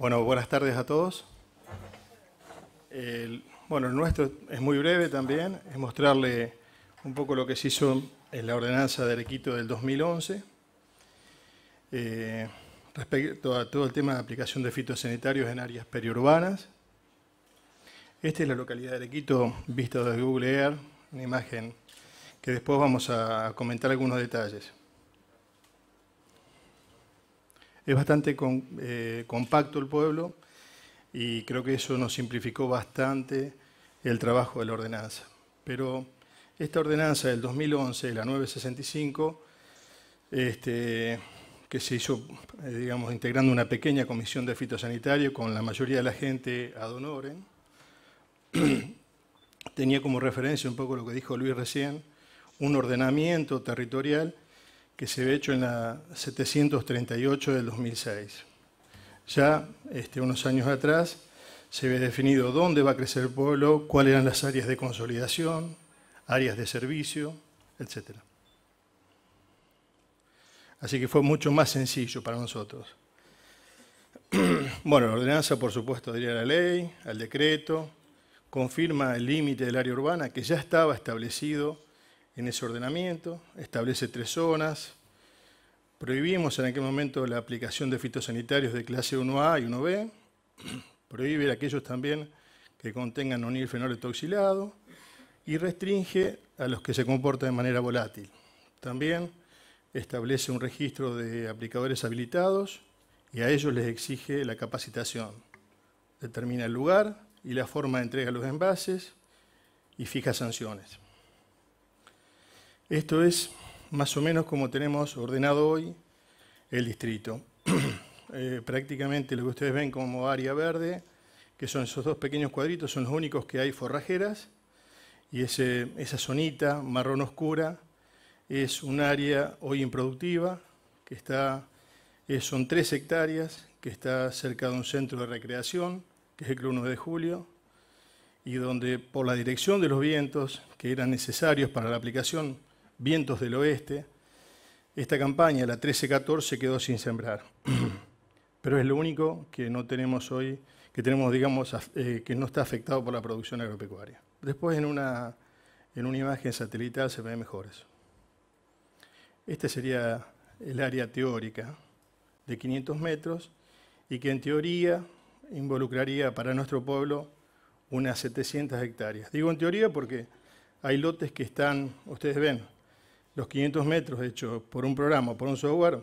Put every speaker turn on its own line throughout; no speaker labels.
Bueno, buenas tardes a todos. bueno, el nuestro es muy breve también, es mostrarle un poco lo que se hizo en la ordenanza de Arequito del 2011 eh, respecto a todo el tema de aplicación de fitosanitarios en áreas periurbanas. Esta es la localidad de Arequito vista desde Google Earth, una imagen que después vamos a comentar algunos detalles. Es bastante eh, compacto el pueblo y creo que eso nos simplificó bastante el trabajo de la ordenanza. Pero esta ordenanza del 2011, la 965, este, que se hizo, eh, digamos, integrando una pequeña comisión de fitosanitario con la mayoría de la gente ad honorem, tenía como referencia un poco lo que dijo Luis recién, un ordenamiento territorial que se había hecho en la 738 del 2006. Ya este, unos años atrás se había definido dónde va a crecer el pueblo, cuáles eran las áreas de consolidación, áreas de servicio, etc. Así que fue mucho más sencillo para nosotros. Bueno, la ordenanza, por supuesto, diría la ley, al decreto, confirma el límite del área urbana que ya estaba establecido en ese ordenamiento, establece tres zonas. Prohibimos en aquel momento la aplicación de fitosanitarios de clase 1A y 1B. Prohíbe aquellos también que contengan unilfenol etoxilado y restringe a los que se comportan de manera volátil. También establece un registro de aplicadores habilitados y a ellos les exige la capacitación. Determina el lugar y la forma de entrega de los envases y fija sanciones. Esto es más o menos como tenemos ordenado hoy el distrito. Eh, prácticamente lo que ustedes ven como área verde, que son esos dos pequeños cuadritos, son los únicos que hay forrajeras, y esa zonita marrón oscura es un área hoy improductiva, que está, eh, son tres hectáreas, que está cerca de un centro de recreación, que es el Club de Julio, y donde por la dirección de los vientos que eran necesarios para la aplicación vientos del oeste, esta campaña, la 13-14, quedó sin sembrar. Pero es lo único que no tenemos hoy, que tenemos, digamos, eh, que no está afectado por la producción agropecuaria. Después en una, en una imagen satelital se ve mejor eso. Este sería el área teórica de 500 metros y que en teoría involucraría para nuestro pueblo unas 700 hectáreas. Digo en teoría porque hay lotes que están, ustedes ven, los 500 metros hecho, por un programa, por un software,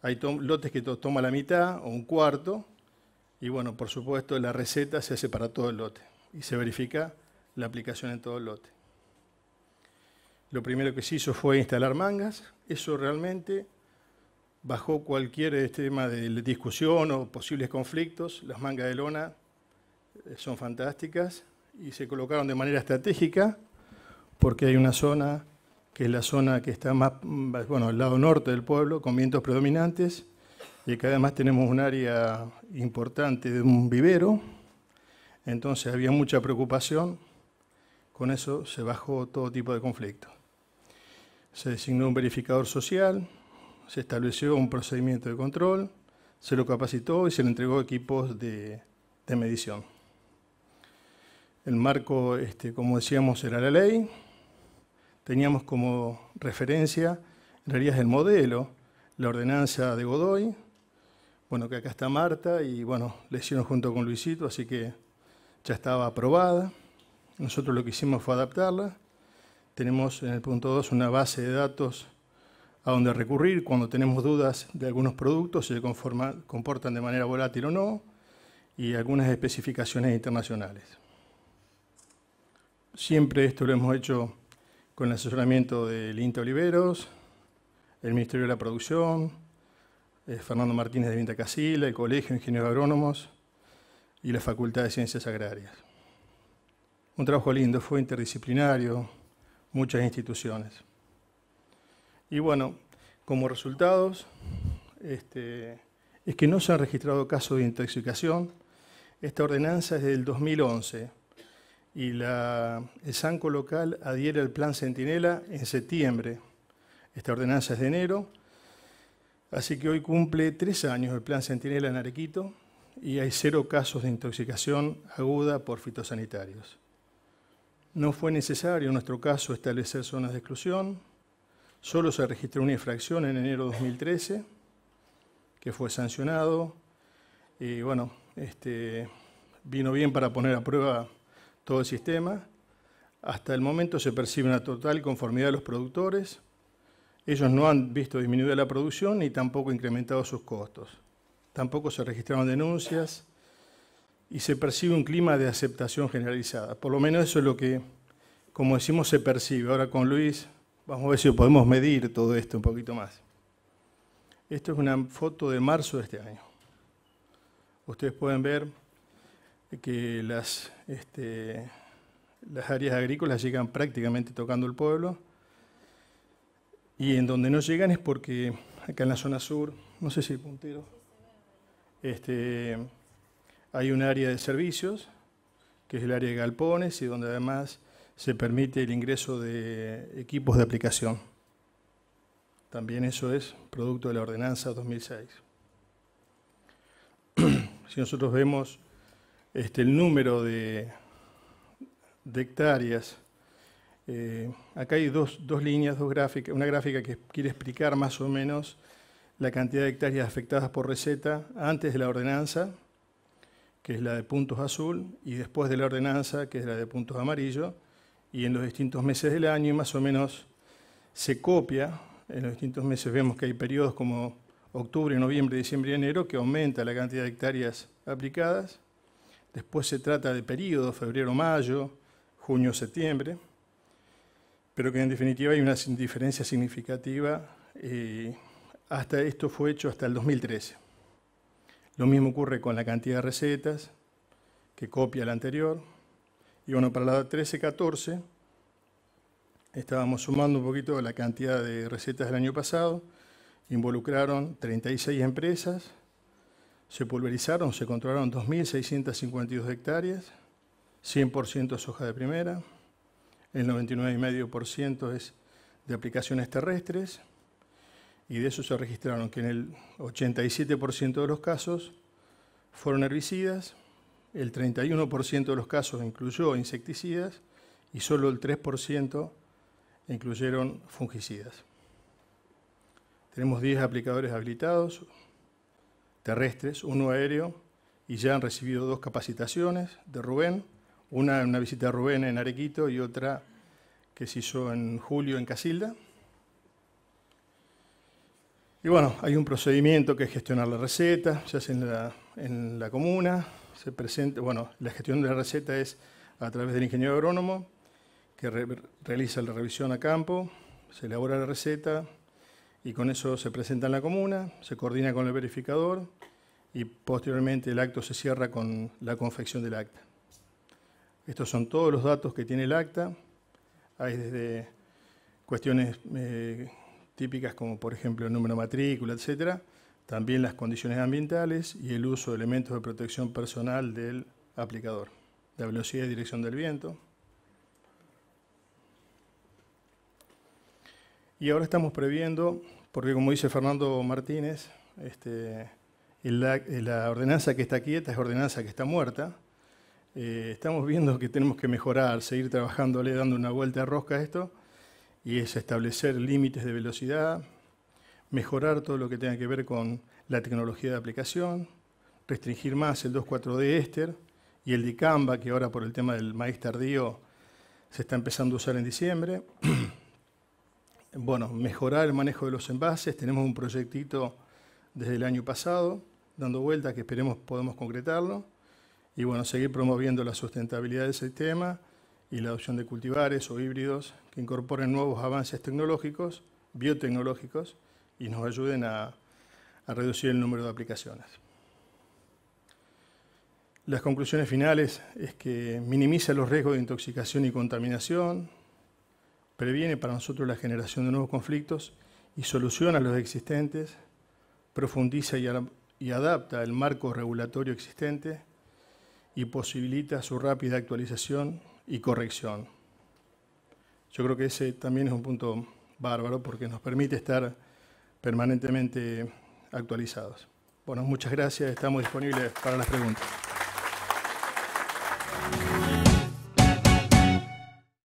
hay lotes que toma la mitad o un cuarto, y bueno, por supuesto la receta se hace para todo el lote y se verifica la aplicación en todo el lote. Lo primero que se hizo fue instalar mangas, eso realmente bajó cualquier este, tema de discusión o posibles conflictos, las mangas de lona eh, son fantásticas y se colocaron de manera estratégica porque hay una zona que es la zona que está más, bueno, al lado norte del pueblo, con vientos predominantes, y que además tenemos un área importante de un vivero, entonces había mucha preocupación, con eso se bajó todo tipo de conflicto. Se designó un verificador social, se estableció un procedimiento de control, se lo capacitó y se le entregó equipos de, de medición. El marco, este, como decíamos, era la ley, teníamos como referencia, en realidad es el modelo, la ordenanza de Godoy, bueno, que acá está Marta, y bueno, le hicieron junto con Luisito, así que ya estaba aprobada. Nosotros lo que hicimos fue adaptarla. Tenemos en el punto 2 una base de datos a donde recurrir cuando tenemos dudas de algunos productos, si se comportan de manera volátil o no, y algunas especificaciones internacionales. Siempre esto lo hemos hecho con el asesoramiento del INTA Oliveros, el Ministerio de la Producción, eh, Fernando Martínez de Vinta Casila, el Colegio de Ingenieros Agrónomos y la Facultad de Ciencias Agrarias. Un trabajo lindo, fue interdisciplinario, muchas instituciones. Y bueno, como resultados, este, es que no se han registrado casos de intoxicación. Esta ordenanza es del 2011 y el Sanco local adhiere al Plan Centinela en septiembre. Esta ordenanza es de enero, así que hoy cumple tres años el Plan Centinela en Arequito y hay cero casos de intoxicación aguda por fitosanitarios. No fue necesario en nuestro caso establecer zonas de exclusión, solo se registró una infracción en enero de 2013 que fue sancionado y bueno, este, vino bien para poner a prueba todo el sistema. Hasta el momento se percibe una total conformidad de los productores. Ellos no han visto disminuida la producción ni tampoco incrementado sus costos. Tampoco se registraron denuncias y se percibe un clima de aceptación generalizada. Por lo menos eso es lo que, como decimos, se percibe. Ahora con Luis vamos a ver si podemos medir todo esto un poquito más. Esto es una foto de marzo de este año. Ustedes pueden ver que las, este, las áreas agrícolas llegan prácticamente tocando el pueblo. Y en donde no llegan es porque acá en la zona sur, no sé si el puntero, este, hay un área de servicios, que es el área de galpones, y donde además se permite el ingreso de equipos de aplicación. También eso es producto de la ordenanza 2006. si nosotros vemos este, el número de, hectáreas. Eh, acá hay dos, líneas, dos gráficas. Una gráfica que quiere explicar más o menos la cantidad de hectáreas afectadas por receta antes de la ordenanza, que es la de puntos azul, y después de la ordenanza, que es la de puntos amarillo, y en los distintos meses del año, y más o menos se copia. En los distintos meses vemos que hay periodos como octubre, noviembre, diciembre y enero que aumenta la cantidad de hectáreas aplicadas Después se trata de periodos, febrero-mayo, junio-septiembre, pero que en definitiva hay una diferencia significativa. Eh, hasta esto fue hecho hasta el 2013. Lo mismo ocurre con la cantidad de recetas, que copia la anterior. Y bueno, para la 13-14 estábamos sumando un poquito la cantidad de recetas del año pasado. Involucraron 36 empresas se pulverizaron, se controlaron 2.652 hectáreas, 100% soja de primera, el 99,5% es de aplicaciones terrestres, y de eso se registraron que en el 87% de los casos fueron herbicidas, el 31% de los casos incluyó insecticidas y solo el 3% incluyeron fungicidas. Tenemos 10 aplicadores habilitados, terrestres, uno aéreo, y ya han recibido dos capacitaciones de Rubén, una en una visita de Rubén en Arequito y otra que se hizo en julio en Casilda. Y bueno, hay un procedimiento que es gestionar la receta, se hace en la, en la comuna, se presenta, bueno, la gestión de la receta es a través del ingeniero agrónomo, que realiza la revisión a campo, se elabora la receta, y con eso se presenta en la comuna, se coordina con el verificador y posteriormente el acto se cierra con la confección del acta. Estos son todos los datos que tiene el acta. Hay desde cuestiones eh, típicas como por ejemplo el número de matrícula, etcétera, también las condiciones ambientales y el uso de elementos de protección personal del aplicador, la velocidad y dirección del viento, Y ahora estamos previendo, porque como dice Fernando Martínez, este, la, la, ordenanza que está quieta es ordenanza que está muerta. Eh, estamos viendo que tenemos que mejorar, seguir trabajándole, dando una vuelta a rosca a esto, y es establecer límites de velocidad, mejorar todo lo que tenga que ver con la tecnología de aplicación, restringir más el 2,4-D Ester y el dicamba, que ahora por el tema del maíz tardío se está empezando a usar en diciembre. bueno, mejorar el manejo de los envases. Tenemos un proyectito desde el año pasado, dando vuelta, que esperemos podamos concretarlo. Y bueno, seguir promoviendo la sustentabilidad del sistema y la adopción de cultivares o híbridos que incorporen nuevos avances tecnológicos, biotecnológicos, y nos ayuden a, a reducir el número de aplicaciones. Las conclusiones finales es que minimiza los riesgos de intoxicación y contaminación, previene para nosotros la generación de nuevos conflictos y soluciona los existentes, profundiza y, adapta el marco regulatorio existente y posibilita su rápida actualización y corrección. Yo creo que ese también es un punto bárbaro porque nos permite estar permanentemente actualizados. Bueno, muchas gracias, estamos disponibles para las preguntas.